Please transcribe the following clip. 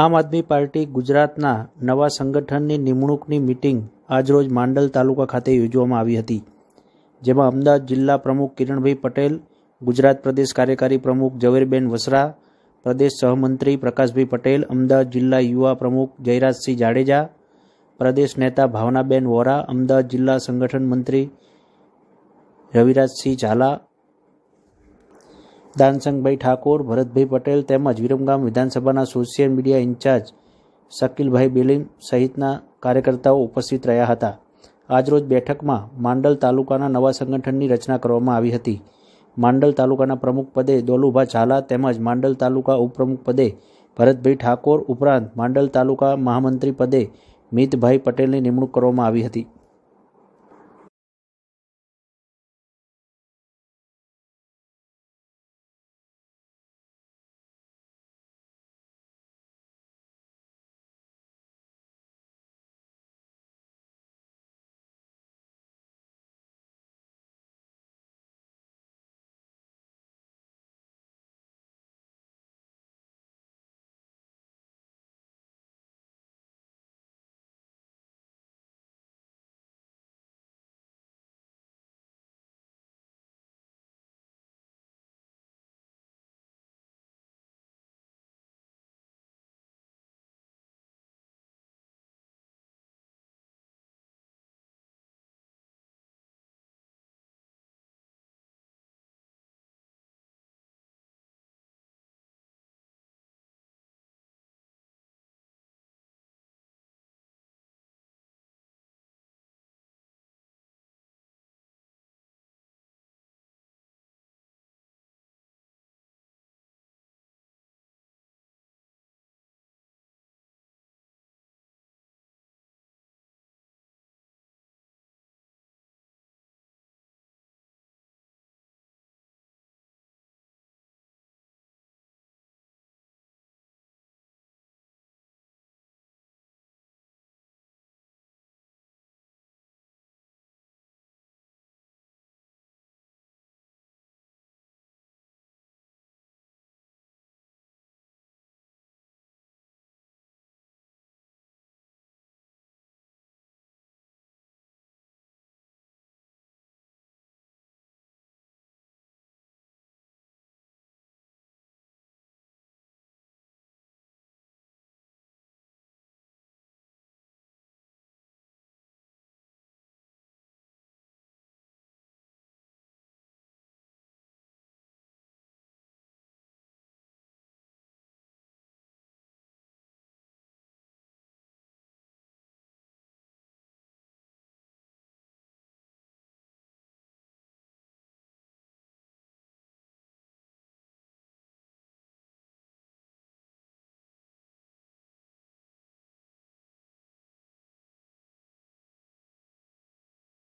આમ આદમી પાર્ટી ગુજરાતના નવા સંગઠનની નિમણૂકની મિટિંગ આજરોજ માંડલ તાલુકા ખાતે યોજવામાં આવી હતી જેમાં અમદાવાદ જિલ્લા પ્રમુખ કિરણભાઈ પટેલ ગુજરાત પ્રદેશ કાર્યકારી પ્રમુખ ઝવેરબેન વસરા પ્રદેશ સહમંત્રી પ્રકાશભાઈ પટેલ અમદાવાદ જિલ્લા યુવા પ્રમુખ જયરાજસિંહ જાડેજા પ્રદેશ નેતા ભાવનાબેન વોરા અમદાવાદ જિલ્લા સંગઠન મંત્રી રવિરાજસિંહ ઝાલા દાનસંગભાઈ ઠાકોર ભરતભાઈ પટેલ તેમજ વિરમગામ વિધાનસભાના social media incharge Shakilbhai Bilim સહિતના કાર્યકર્તાઓ ઉપસ્થિત રહ્યા હતા આજરોજ બેઠકમાં માંડલ તાલુકાના નવા સંગઠનની રચના કરવામાં આવી હતી માંડલ તાલુકાના પ્રમુખ પદે દોલુભા ઝાલા તેમજ માંડલ તાલુકા ઉપપ્રમુખ પદે ભરતભાઈ ઠાકોર ઉપરાંત માંડલ તાલુકા મહામંત્રી પદે મિતભાઈ પટેલની નિમણૂક કરવામાં આવી હતી